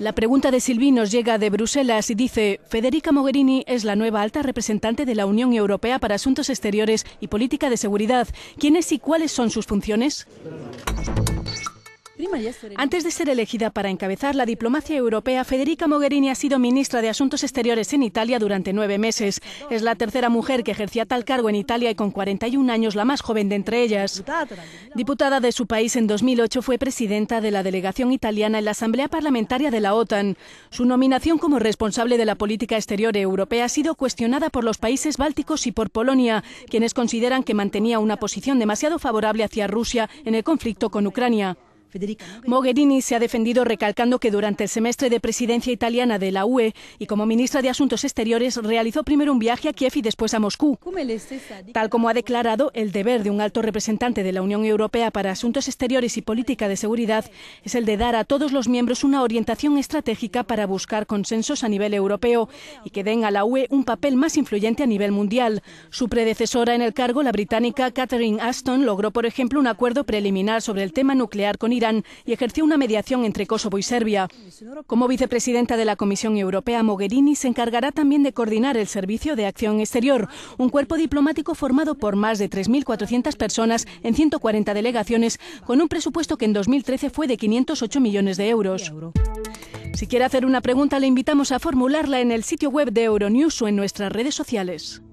La pregunta de nos llega de Bruselas y dice, Federica Mogherini es la nueva alta representante de la Unión Europea para Asuntos Exteriores y Política de Seguridad. ¿Quiénes y cuáles son sus funciones? Antes de ser elegida para encabezar la diplomacia europea, Federica Mogherini ha sido ministra de Asuntos Exteriores en Italia durante nueve meses. Es la tercera mujer que ejercía tal cargo en Italia y con 41 años la más joven de entre ellas. Diputada de su país en 2008, fue presidenta de la delegación italiana en la Asamblea Parlamentaria de la OTAN. Su nominación como responsable de la política exterior europea ha sido cuestionada por los países bálticos y por Polonia, quienes consideran que mantenía una posición demasiado favorable hacia Rusia en el conflicto con Ucrania. Mogherini se ha defendido recalcando que durante el semestre de presidencia italiana de la UE y como ministra de Asuntos Exteriores realizó primero un viaje a Kiev y después a Moscú. Tal como ha declarado, el deber de un alto representante de la Unión Europea para Asuntos Exteriores y Política de Seguridad es el de dar a todos los miembros una orientación estratégica para buscar consensos a nivel europeo y que den a la UE un papel más influyente a nivel mundial. Su predecesora en el cargo, la británica Catherine Ashton, logró, por ejemplo, un acuerdo preliminar sobre el tema nuclear con Irán y ejerció una mediación entre Kosovo y Serbia. Como vicepresidenta de la Comisión Europea, Mogherini se encargará también de coordinar el Servicio de Acción Exterior, un cuerpo diplomático formado por más de 3.400 personas en 140 delegaciones, con un presupuesto que en 2013 fue de 508 millones de euros. Si quiere hacer una pregunta, le invitamos a formularla en el sitio web de Euronews o en nuestras redes sociales.